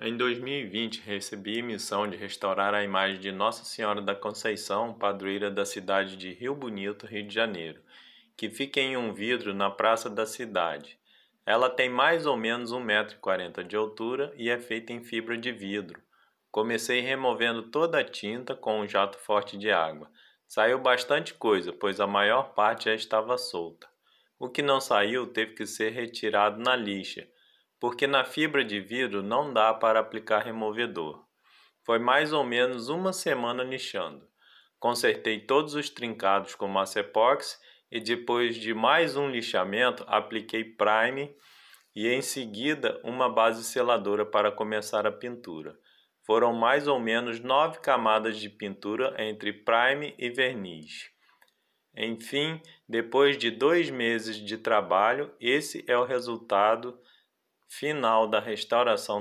Em 2020, recebi missão de restaurar a imagem de Nossa Senhora da Conceição, padroeira da cidade de Rio Bonito, Rio de Janeiro, que fica em um vidro na praça da cidade. Ela tem mais ou menos 1,40m de altura e é feita em fibra de vidro. Comecei removendo toda a tinta com um jato forte de água. Saiu bastante coisa, pois a maior parte já estava solta. O que não saiu teve que ser retirado na lixa porque na fibra de vidro não dá para aplicar removedor. Foi mais ou menos uma semana nichando. Consertei todos os trincados com massa epóxi e depois de mais um lixamento apliquei prime e em seguida uma base seladora para começar a pintura. Foram mais ou menos nove camadas de pintura entre prime e verniz. Enfim, depois de dois meses de trabalho, esse é o resultado final da restauração